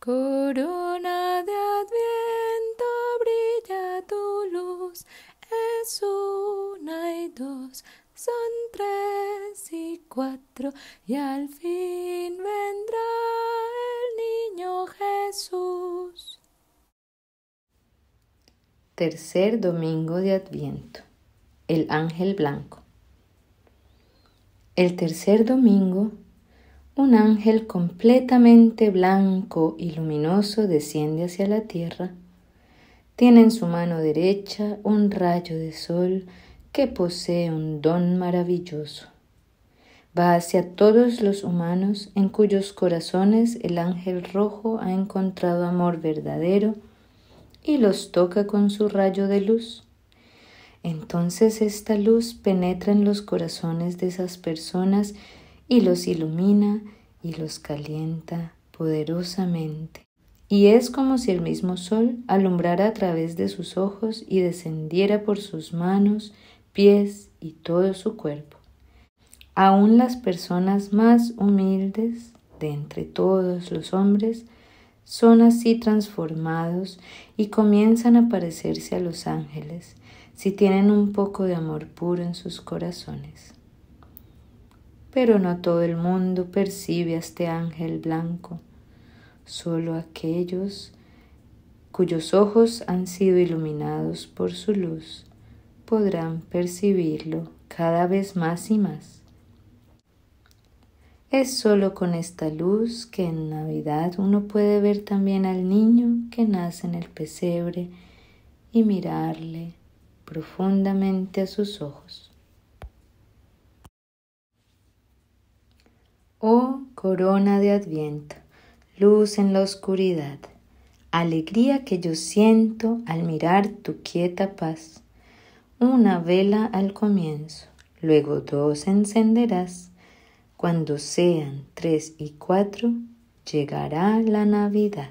Corona de Adviento brilla tu luz, es una y dos, son tres y cuatro, y al fin vendrá el niño Jesús. Tercer domingo de Adviento. El ángel blanco. El tercer domingo un ángel completamente blanco y luminoso desciende hacia la tierra. Tiene en su mano derecha un rayo de sol que posee un don maravilloso. Va hacia todos los humanos en cuyos corazones el ángel rojo ha encontrado amor verdadero y los toca con su rayo de luz. Entonces esta luz penetra en los corazones de esas personas y los ilumina y los calienta poderosamente. Y es como si el mismo sol alumbrara a través de sus ojos y descendiera por sus manos, pies y todo su cuerpo. Aún las personas más humildes de entre todos los hombres son así transformados y comienzan a parecerse a los ángeles si tienen un poco de amor puro en sus corazones pero no todo el mundo percibe a este ángel blanco, solo aquellos cuyos ojos han sido iluminados por su luz podrán percibirlo cada vez más y más. Es solo con esta luz que en Navidad uno puede ver también al niño que nace en el pesebre y mirarle profundamente a sus ojos. Oh corona de adviento, luz en la oscuridad, alegría que yo siento al mirar tu quieta paz. Una vela al comienzo, luego dos encenderás. Cuando sean tres y cuatro, llegará la Navidad.